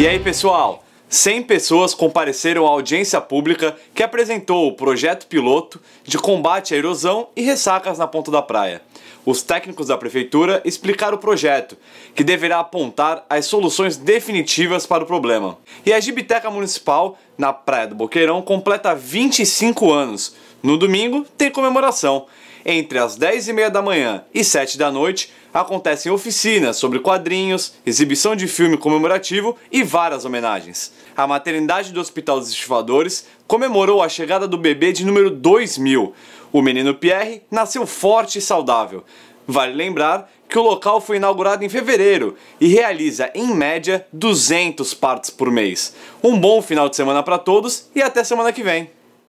E aí, pessoal? 100 pessoas compareceram à audiência pública que apresentou o projeto piloto de combate à erosão e ressacas na Ponta da Praia. Os técnicos da prefeitura explicaram o projeto, que deverá apontar as soluções definitivas para o problema. E a Gibiteca Municipal, na Praia do Boqueirão, completa 25 anos. No domingo, tem comemoração. Entre as 10h30 da manhã e 7 da noite, acontecem oficinas sobre quadrinhos, exibição de filme comemorativo e várias homenagens. A maternidade do Hospital dos Estivadores comemorou a chegada do bebê de número 2000. O menino Pierre nasceu forte e saudável. Vale lembrar que o local foi inaugurado em fevereiro e realiza, em média, 200 partos por mês. Um bom final de semana para todos e até semana que vem!